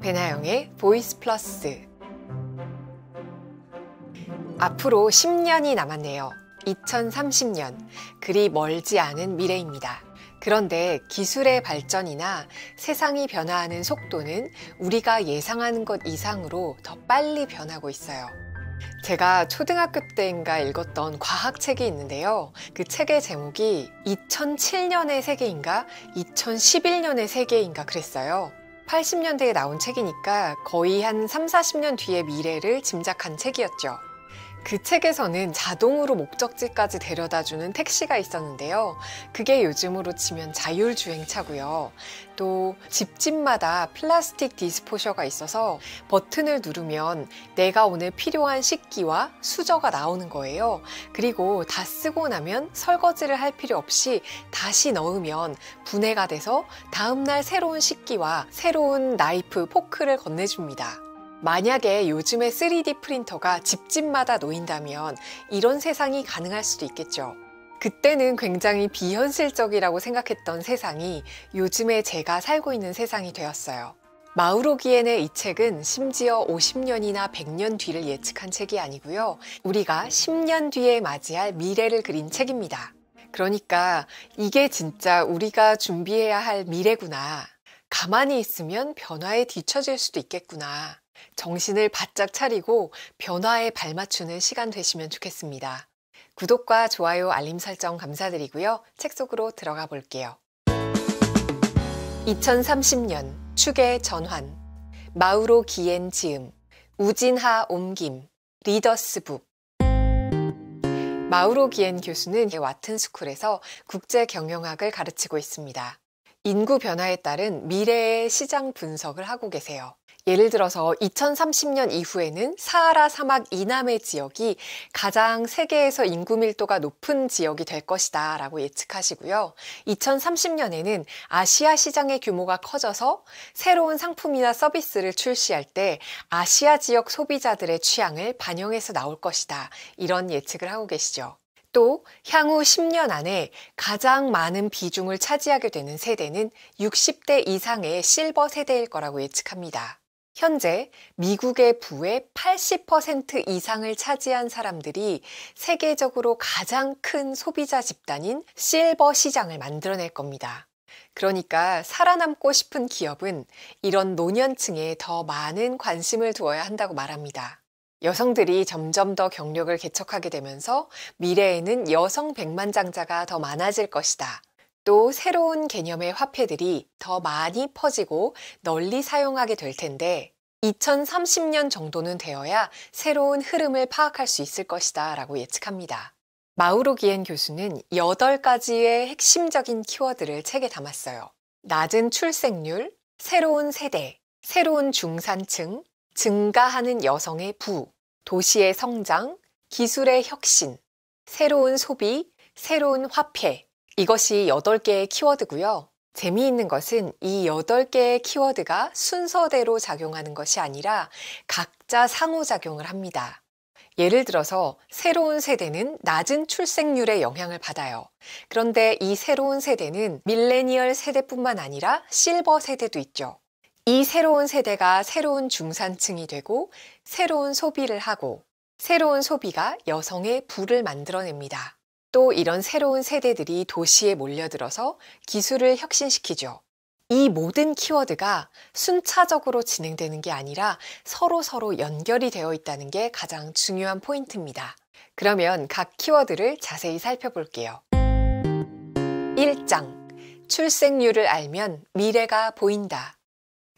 배나영의 보이스 플러스 앞으로 10년이 남았네요. 2030년. 그리 멀지 않은 미래입니다. 그런데 기술의 발전이나 세상이 변화하는 속도는 우리가 예상하는 것 이상으로 더 빨리 변하고 있어요. 제가 초등학교 때인가 읽었던 과학책이 있는데요. 그 책의 제목이 2007년의 세계인가 2011년의 세계인가 그랬어요. 80년대에 나온 책이니까 거의 한 3, 40년 뒤의 미래를 짐작한 책이었죠. 그 책에서는 자동으로 목적지까지 데려다주는 택시가 있었는데요. 그게 요즘으로 치면 자율주행차고요. 또 집집마다 플라스틱 디스포셔가 있어서 버튼을 누르면 내가 오늘 필요한 식기와 수저가 나오는 거예요. 그리고 다 쓰고 나면 설거지를 할 필요 없이 다시 넣으면 분해가 돼서 다음날 새로운 식기와 새로운 나이프, 포크를 건네줍니다. 만약에 요즘의 3D 프린터가 집집마다 놓인다면 이런 세상이 가능할 수도 있겠죠. 그때는 굉장히 비현실적이라고 생각했던 세상이 요즘에 제가 살고 있는 세상이 되었어요. 마우로기엔의 이 책은 심지어 50년이나 100년 뒤를 예측한 책이 아니고요. 우리가 10년 뒤에 맞이할 미래를 그린 책입니다. 그러니까 이게 진짜 우리가 준비해야 할 미래구나. 가만히 있으면 변화에 뒤처질 수도 있겠구나. 정신을 바짝 차리고 변화에 발맞추는 시간 되시면 좋겠습니다. 구독과 좋아요, 알림 설정 감사드리고요. 책 속으로 들어가 볼게요. 2030년 축의 전환 마우로 기엔 지음 우진하 옮김 리더스북 마우로 기엔 교수는 와튼 스쿨에서 국제 경영학을 가르치고 있습니다. 인구 변화에 따른 미래의 시장 분석을 하고 계세요. 예를 들어서 2030년 이후에는 사하라 사막 이남의 지역이 가장 세계에서 인구 밀도가 높은 지역이 될 것이다 라고 예측하시고요. 2030년에는 아시아 시장의 규모가 커져서 새로운 상품이나 서비스를 출시할 때 아시아 지역 소비자들의 취향을 반영해서 나올 것이다. 이런 예측을 하고 계시죠. 또 향후 10년 안에 가장 많은 비중을 차지하게 되는 세대는 60대 이상의 실버 세대일 거라고 예측합니다. 현재 미국의 부의 80% 이상을 차지한 사람들이 세계적으로 가장 큰 소비자 집단인 실버 시장을 만들어낼 겁니다. 그러니까 살아남고 싶은 기업은 이런 노년층에 더 많은 관심을 두어야 한다고 말합니다. 여성들이 점점 더 경력을 개척하게 되면서 미래에는 여성 백만장자가 더 많아질 것이다. 또 새로운 개념의 화폐들이 더 많이 퍼지고 널리 사용하게 될 텐데 2030년 정도는 되어야 새로운 흐름을 파악할 수 있을 것이다 라고 예측합니다. 마우로 기엔 교수는 8가지의 핵심적인 키워드를 책에 담았어요. 낮은 출생률, 새로운 세대, 새로운 중산층, 증가하는 여성의 부, 도시의 성장, 기술의 혁신, 새로운 소비, 새로운 화폐, 이것이 8개의 키워드고요. 재미있는 것은 이 8개의 키워드가 순서대로 작용하는 것이 아니라 각자 상호작용을 합니다. 예를 들어서 새로운 세대는 낮은 출생률에 영향을 받아요. 그런데 이 새로운 세대는 밀레니얼 세대뿐만 아니라 실버 세대도 있죠. 이 새로운 세대가 새로운 중산층이 되고 새로운 소비를 하고 새로운 소비가 여성의 부를 만들어냅니다. 또 이런 새로운 세대들이 도시에 몰려들어서 기술을 혁신시키죠. 이 모든 키워드가 순차적으로 진행되는 게 아니라 서로 서로 연결이 되어 있다는 게 가장 중요한 포인트입니다. 그러면 각 키워드를 자세히 살펴볼게요. 1장. 출생률을 알면 미래가 보인다.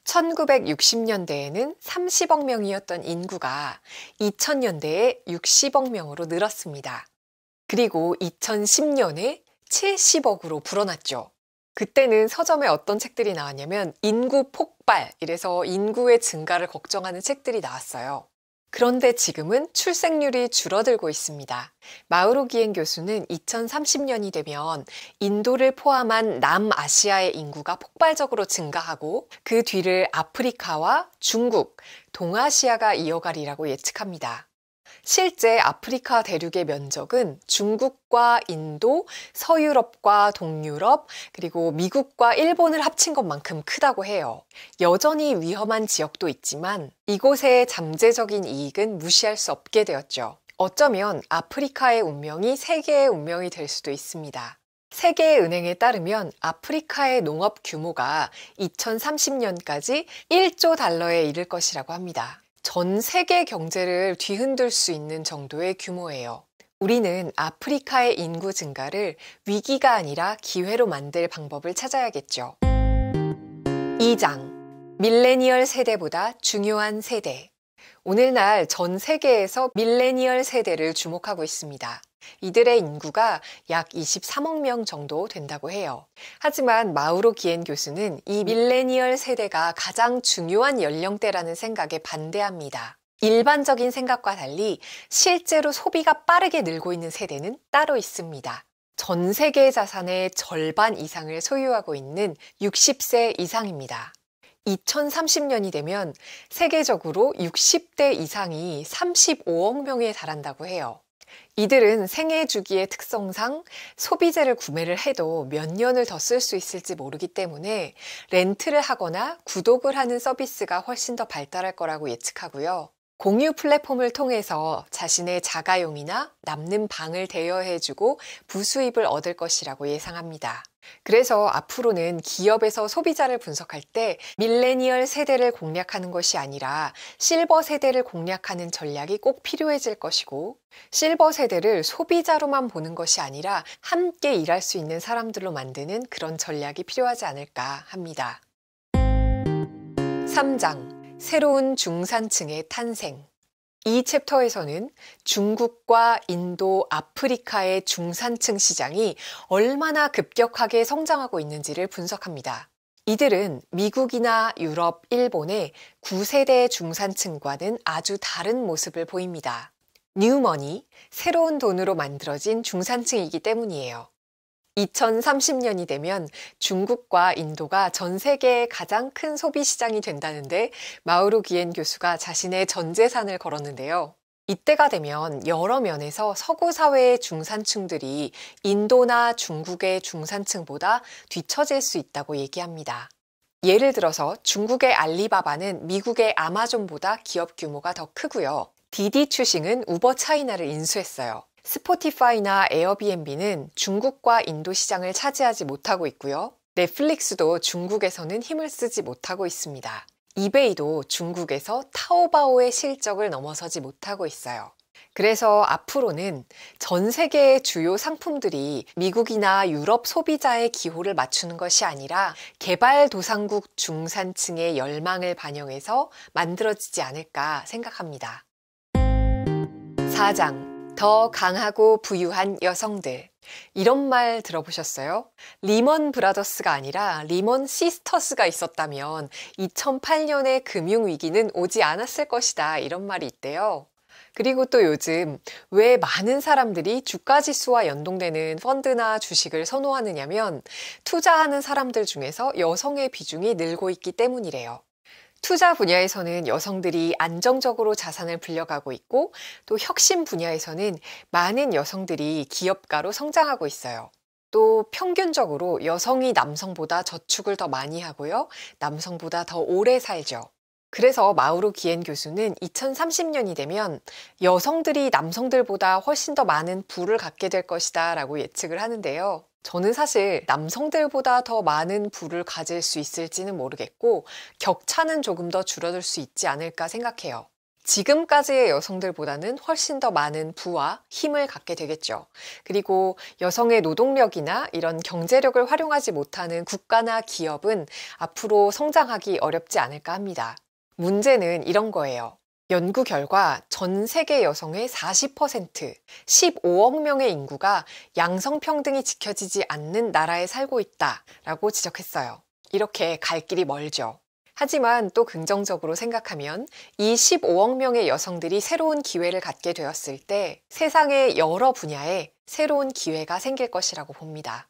1960년대에는 30억 명이었던 인구가 2000년대에 60억 명으로 늘었습니다. 그리고 2010년에 70억으로 불어났죠. 그때는 서점에 어떤 책들이 나왔냐면 인구 폭발 이래서 인구의 증가를 걱정하는 책들이 나왔어요. 그런데 지금은 출생률이 줄어들고 있습니다. 마우로 기엔 교수는 2030년이 되면 인도를 포함한 남아시아의 인구가 폭발적으로 증가하고 그 뒤를 아프리카와 중국, 동아시아가 이어가리라고 예측합니다. 실제 아프리카 대륙의 면적은 중국과 인도, 서유럽과 동유럽, 그리고 미국과 일본을 합친 것만큼 크다고 해요. 여전히 위험한 지역도 있지만 이곳의 잠재적인 이익은 무시할 수 없게 되었죠. 어쩌면 아프리카의 운명이 세계의 운명이 될 수도 있습니다. 세계은행에 따르면 아프리카의 농업 규모가 2030년까지 1조 달러에 이를 것이라고 합니다. 전 세계 경제를 뒤흔들 수 있는 정도의 규모예요. 우리는 아프리카의 인구 증가를 위기가 아니라 기회로 만들 방법을 찾아야겠죠. 2장. 밀레니얼 세대보다 중요한 세대. 오늘날 전 세계에서 밀레니얼 세대를 주목하고 있습니다. 이들의 인구가 약 23억 명 정도 된다고 해요. 하지만 마우로 기엔 교수는 이 밀레니얼 세대가 가장 중요한 연령대라는 생각에 반대합니다. 일반적인 생각과 달리 실제로 소비가 빠르게 늘고 있는 세대는 따로 있습니다. 전 세계 자산의 절반 이상을 소유하고 있는 60세 이상입니다. 2030년이 되면 세계적으로 60대 이상이 35억 명에 달한다고 해요. 이들은 생애 주기의 특성상 소비재를 구매를 해도 몇 년을 더 쓸 수 있을지 모르기 때문에 렌트를 하거나 구독을 하는 서비스가 훨씬 더 발달할 거라고 예측하고요. 공유 플랫폼을 통해서 자신의 자가용이나 남는 방을 대여해주고 부수입을 얻을 것이라고 예상합니다. 그래서 앞으로는 기업에서 소비자를 분석할 때 밀레니얼 세대를 공략하는 것이 아니라 실버 세대를 공략하는 전략이 꼭 필요해질 것이고 실버 세대를 소비자로만 보는 것이 아니라 함께 일할 수 있는 사람들로 만드는 그런 전략이 필요하지 않을까 합니다. 3장 새로운 중산층의 탄생. 이 챕터에서는 중국과 인도, 아프리카의 중산층 시장이 얼마나 급격하게 성장하고 있는지를 분석합니다. 이들은 미국이나 유럽, 일본의 9세대 중산층과는 아주 다른 모습을 보입니다. 뉴머니, 새로운 돈으로 만들어진 중산층이기 때문이에요. 2030년이 되면 중국과 인도가 전 세계의 가장 큰 소비 시장이 된다는데 마우르 기엔 교수가 자신의 전 재산을 걸었는데요. 이때가 되면 여러 면에서 서구 사회의 중산층들이 인도나 중국의 중산층보다 뒤처질 수 있다고 얘기합니다. 예를 들어서 중국의 알리바바는 미국의 아마존보다 기업 규모가 더 크고요. 디디 추싱은 우버 차이나를 인수했어요. 스포티파이나 에어비앤비는 중국과 인도 시장을 차지하지 못하고 있고요. 넷플릭스도 중국에서는 힘을 쓰지 못하고 있습니다. 이베이도 중국에서 타오바오의 실적을 넘어서지 못하고 있어요. 그래서 앞으로는 전 세계의 주요 상품들이 미국이나 유럽 소비자의 기호를 맞추는 것이 아니라 개발도상국 중산층의 열망을 반영해서 만들어지지 않을까 생각합니다. 4장 더 강하고 부유한 여성들. 이런 말 들어보셨어요? 리먼 브라더스가 아니라 리먼 시스터스가 있었다면 2008년의 금융위기는 오지 않았을 것이다. 이런 말이 있대요. 그리고 또 요즘 왜 많은 사람들이 주가 지수와 연동되는 펀드나 주식을 선호하느냐면 투자하는 사람들 중에서 여성의 비중이 늘고 있기 때문이래요. 투자 분야에서는 여성들이 안정적으로 자산을 불려가고 있고 또 혁신 분야에서는 많은 여성들이 기업가로 성장하고 있어요. 또 평균적으로 여성이 남성보다 저축을 더 많이 하고요. 남성보다 더 오래 살죠. 그래서 마우로 기엔 교수는 2030년이 되면 여성들이 남성들보다 훨씬 더 많은 부를 갖게 될 것이다 라고 예측을 하는데요. 저는 사실 남성들보다 더 많은 부를 가질 수 있을지는 모르겠고 격차는 조금 더 줄어들 수 있지 않을까 생각해요. 지금까지의 여성들보다는 훨씬 더 많은 부와 힘을 갖게 되겠죠. 그리고 여성의 노동력이나 이런 경제력을 활용하지 못하는 국가나 기업은 앞으로 성장하기 어렵지 않을까 합니다. 문제는 이런 거예요. 연구 결과 전 세계 여성의 40%, 15억 명의 인구가 양성평등이 지켜지지 않는 나라에 살고 있다 라고 지적했어요. 이렇게 갈 길이 멀죠. 하지만 또 긍정적으로 생각하면 이 15억 명의 여성들이 새로운 기회를 갖게 되었을 때 세상의 여러 분야에 새로운 기회가 생길 것이라고 봅니다.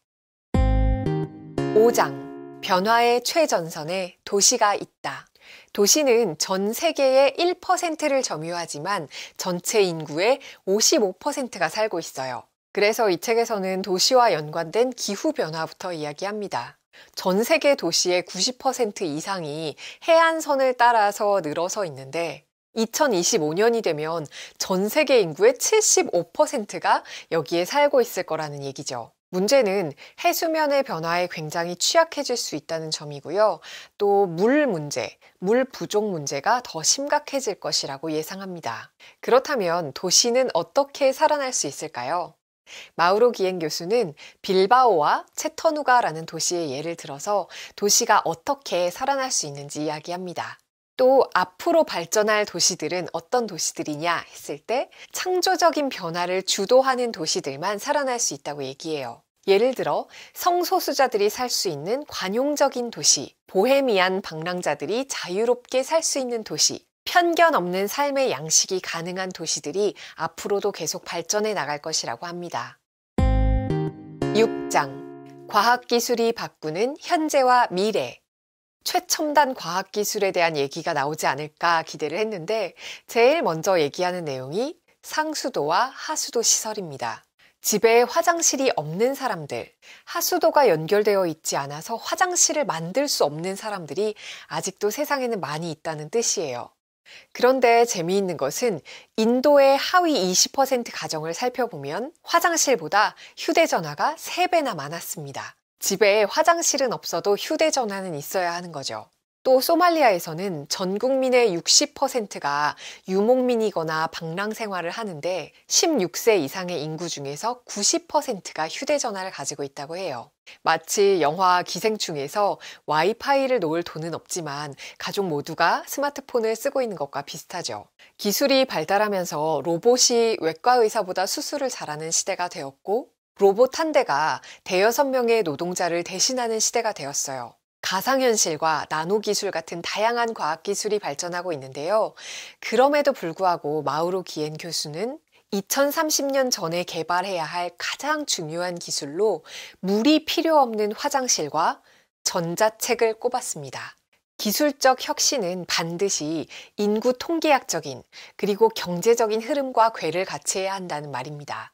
5장 변화의 최전선에 도시가 있다. 도시는 전 세계의 1%를 점유하지만 전체 인구의 55%가 살고 있어요. 그래서 이 책에서는 도시와 연관된 기후변화부터 이야기합니다. 전 세계 도시의 90% 이상이 해안선을 따라서 늘어서 있는데 2025년이 되면 전 세계 인구의 75%가 여기에 살고 있을 거라는 얘기죠. 문제는 해수면의 변화에 굉장히 취약해질 수 있다는 점이고요. 또 물 문제, 물 부족 문제가 더 심각해질 것이라고 예상합니다. 그렇다면 도시는 어떻게 살아날 수 있을까요? 마우로 기행 교수는 빌바오와 체터누가라는 도시의 예를 들어서 도시가 어떻게 살아날 수 있는지 이야기합니다. 또 앞으로 발전할 도시들은 어떤 도시들이냐 했을 때 창조적인 변화를 주도하는 도시들만 살아날 수 있다고 얘기해요. 예를 들어 성소수자들이 살 수 있는 관용적인 도시, 보헤미안 방랑자들이 자유롭게 살 수 있는 도시, 편견 없는 삶의 양식이 가능한 도시들이 앞으로도 계속 발전해 나갈 것이라고 합니다. 6장 과학기술이 바꾸는 현재와 미래 최첨단 과학기술에 대한 얘기가 나오지 않을까 기대를 했는데 제일 먼저 얘기하는 내용이 상수도와 하수도 시설입니다. 집에 화장실이 없는 사람들, 하수도가 연결되어 있지 않아서 화장실을 만들 수 없는 사람들이 아직도 세상에는 많이 있다는 뜻이에요. 그런데 재미있는 것은 인도의 하위 20% 가정을 살펴보면 화장실보다 휴대전화가 3배나 많았습니다. 집에 화장실은 없어도 휴대전화는 있어야 하는 거죠. 또 소말리아에서는 전 국민의 60%가 유목민이거나 방랑 생활을 하는데 16세 이상의 인구 중에서 90%가 휴대전화를 가지고 있다고 해요. 마치 영화 기생충에서 와이파이를 놓을 돈은 없지만 가족 모두가 스마트폰을 쓰고 있는 것과 비슷하죠. 기술이 발달하면서 로봇이 외과 의사보다 수술을 잘하는 시대가 되었고 로봇 한 대가 대여섯 명의 노동자를 대신하는 시대가 되었어요. 가상현실과 나노기술 같은 다양한 과학기술이 발전하고 있는데요. 그럼에도 불구하고 마우로 기엔 교수는 2030년 전에 개발해야 할 가장 중요한 기술로 물이 필요 없는 화장실과 전자책을 꼽았습니다. 기술적 혁신은 반드시 인구 통계학적인 그리고 경제적인 흐름과 궤를 같이 해야 한다는 말입니다.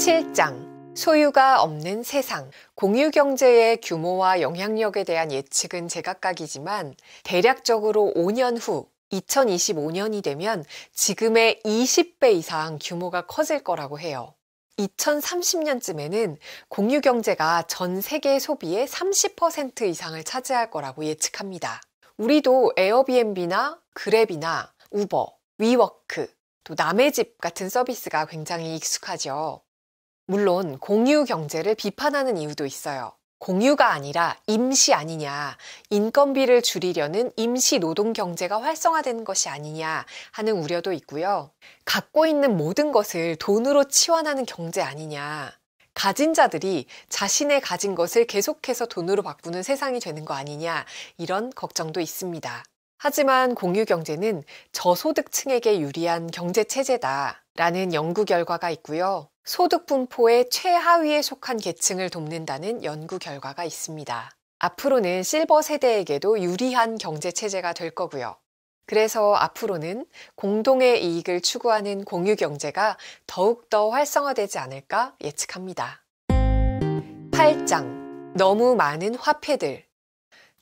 7장 소유가 없는 세상. 공유 경제의 규모와 영향력에 대한 예측은 제각각이지만 대략적으로 5년 후 2025년이 되면 지금의 20배 이상 규모가 커질 거라고 해요. 2030년쯤에는 공유 경제가 전 세계 소비의 30% 이상을 차지할 거라고 예측합니다. 우리도 에어비앤비나 그랩이나 우버, 위워크, 또 남의 집 같은 서비스가 굉장히 익숙하죠. 물론 공유 경제를 비판하는 이유도 있어요. 공유가 아니라 임시 아니냐, 인건비를 줄이려는 임시 노동 경제가 활성화되는 것이 아니냐 하는 우려도 있고요. 갖고 있는 모든 것을 돈으로 치환하는 경제 아니냐, 가진 자들이 자신의 가진 것을 계속해서 돈으로 바꾸는 세상이 되는 거 아니냐, 이런 걱정도 있습니다. 하지만 공유 경제는 저소득층에게 유리한 경제 체제다라는 연구 결과가 있고요. 소득 분포의 최하위에 속한 계층을 돕는다는 연구 결과가 있습니다. 앞으로는 실버 세대에게도 유리한 경제 체제가 될 거고요. 그래서 앞으로는 공동의 이익을 추구하는 공유 경제가 더욱더 활성화되지 않을까 예측합니다. 8장. 너무 많은 화폐들.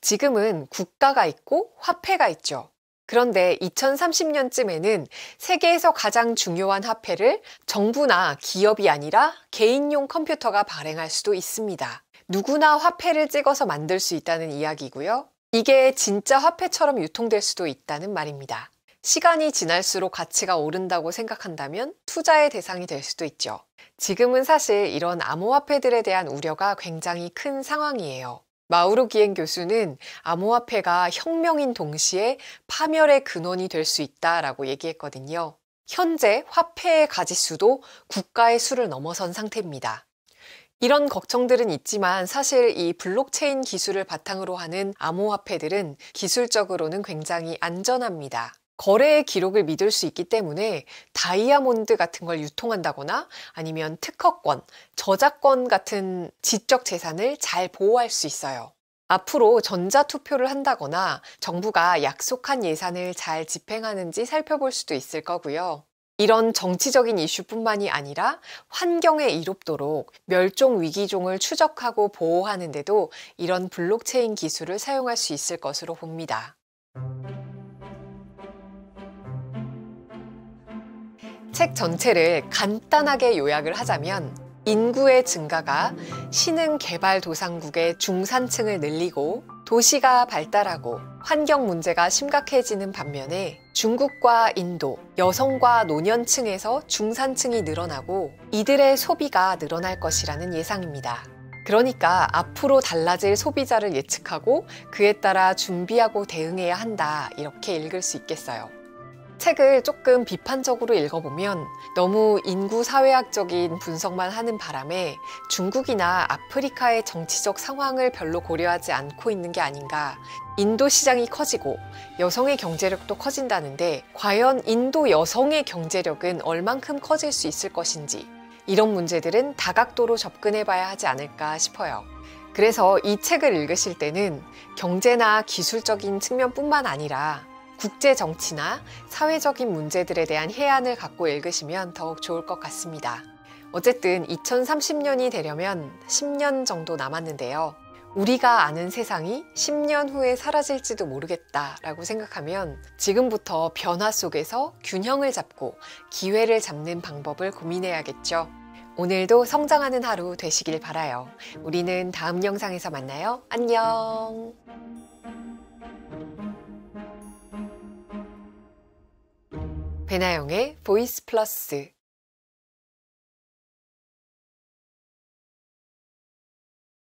지금은 국가가 있고 화폐가 있죠. 그런데 2030년쯤에는 세계에서 가장 중요한 화폐를 정부나 기업이 아니라 개인용 컴퓨터가 발행할 수도 있습니다. 누구나 화폐를 찍어서 만들 수 있다는 이야기고요. 이게 진짜 화폐처럼 유통될 수도 있다는 말입니다. 시간이 지날수록 가치가 오른다고 생각한다면 투자의 대상이 될 수도 있죠. 지금은 사실 이런 암호화폐들에 대한 우려가 굉장히 큰 상황이에요. 마우로 기엔 교수는 암호화폐가 혁명인 동시에 파멸의 근원이 될 수 있다라고 얘기했거든요. 현재 화폐의 가지수도 국가의 수를 넘어선 상태입니다. 이런 걱정들은 있지만 사실 이 블록체인 기술을 바탕으로 하는 암호화폐들은 기술적으로는 굉장히 안전합니다. 거래의 기록을 믿을 수 있기 때문에 다이아몬드 같은 걸 유통한다거나 아니면 특허권, 저작권 같은 지적 재산을 잘 보호할 수 있어요. 앞으로 전자투표를 한다거나 정부가 약속한 예산을 잘 집행하는지 살펴볼 수도 있을 거고요. 이런 정치적인 이슈뿐만이 아니라 환경에 이롭도록 멸종 위기종을 추적하고 보호하는데도 이런 블록체인 기술을 사용할 수 있을 것으로 봅니다. 책 전체를 간단하게 요약을 하자면 인구의 증가가 신흥 개발 도상국의 중산층을 늘리고 도시가 발달하고 환경 문제가 심각해지는 반면에 중국과 인도, 여성과 노년층에서 중산층이 늘어나고 이들의 소비가 늘어날 것이라는 예상입니다. 그러니까 앞으로 달라질 소비자를 예측하고 그에 따라 준비하고 대응해야 한다 이렇게 읽을 수 있겠어요. 책을 조금 비판적으로 읽어보면 너무 인구 사회학적인 분석만 하는 바람에 중국이나 아프리카의 정치적 상황을 별로 고려하지 않고 있는 게 아닌가. 인도 시장이 커지고 여성의 경제력도 커진다는데 과연 인도 여성의 경제력은 얼만큼 커질 수 있을 것인지 이런 문제들은 다각도로 접근해 봐야 하지 않을까 싶어요. 그래서 이 책을 읽으실 때는 경제나 기술적인 측면뿐만 아니라 국제 정치나 사회적인 문제들에 대한 해안을 갖고 읽으시면 더욱 좋을 것 같습니다. 어쨌든 2030년이 되려면 10년 정도 남았는데요. 우리가 아는 세상이 10년 후에 사라질지도 모르겠다라고 생각하면 지금부터 변화 속에서 균형을 잡고 기회를 잡는 방법을 고민해야겠죠. 오늘도 성장하는 하루 되시길 바라요. 우리는 다음 영상에서 만나요. 안녕! 배나영의 보이스 플러스